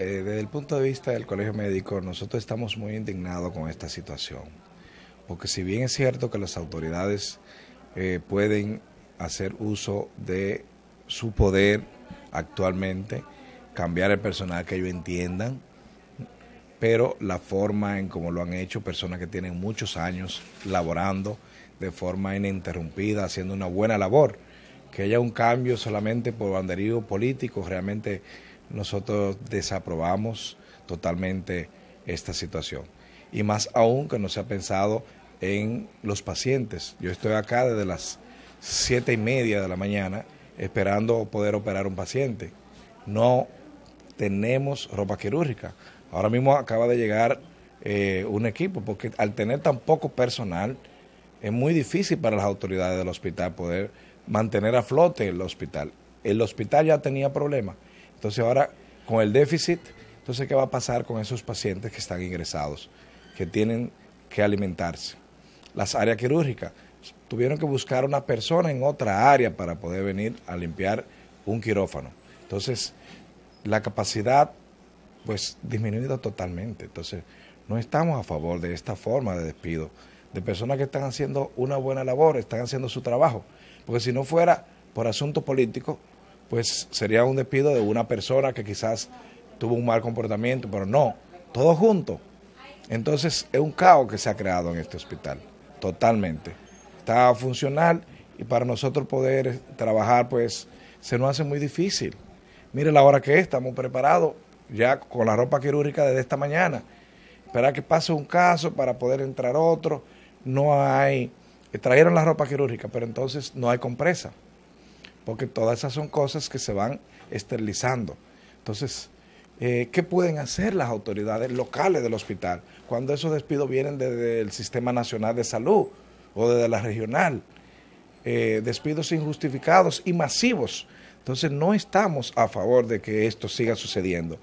Eh, desde el punto de vista del colegio médico, nosotros estamos muy indignados con esta situación, porque si bien es cierto que las autoridades eh, pueden hacer uso de su poder actualmente, cambiar el personal que ellos entiendan, pero la forma en cómo lo han hecho personas que tienen muchos años laborando de forma ininterrumpida, haciendo una buena labor, que haya un cambio solamente por banderío político, realmente nosotros desaprobamos totalmente esta situación. Y más aún que no se ha pensado en los pacientes. Yo estoy acá desde las siete y media de la mañana esperando poder operar un paciente. No tenemos ropa quirúrgica. Ahora mismo acaba de llegar eh, un equipo, porque al tener tan poco personal, es muy difícil para las autoridades del hospital poder mantener a flote el hospital. El hospital ya tenía problemas entonces ahora, con el déficit, entonces ¿qué va a pasar con esos pacientes que están ingresados, que tienen que alimentarse? Las áreas quirúrgicas. Tuvieron que buscar una persona en otra área para poder venir a limpiar un quirófano. Entonces, la capacidad, pues, disminuido totalmente. Entonces, no estamos a favor de esta forma de despido, de personas que están haciendo una buena labor, están haciendo su trabajo. Porque si no fuera por asuntos políticos, pues sería un despido de una persona que quizás tuvo un mal comportamiento, pero no, todo junto. Entonces es un caos que se ha creado en este hospital, totalmente. Está funcional y para nosotros poder trabajar, pues se nos hace muy difícil. Mire la hora que es, estamos preparados ya con la ropa quirúrgica desde esta mañana. Espera que pase un caso para poder entrar otro. No hay, trajeron la ropa quirúrgica, pero entonces no hay compresa porque todas esas son cosas que se van esterilizando. Entonces, eh, ¿qué pueden hacer las autoridades locales del hospital cuando esos despidos vienen desde el Sistema Nacional de Salud o desde la regional? Eh, despidos injustificados y masivos. Entonces, no estamos a favor de que esto siga sucediendo.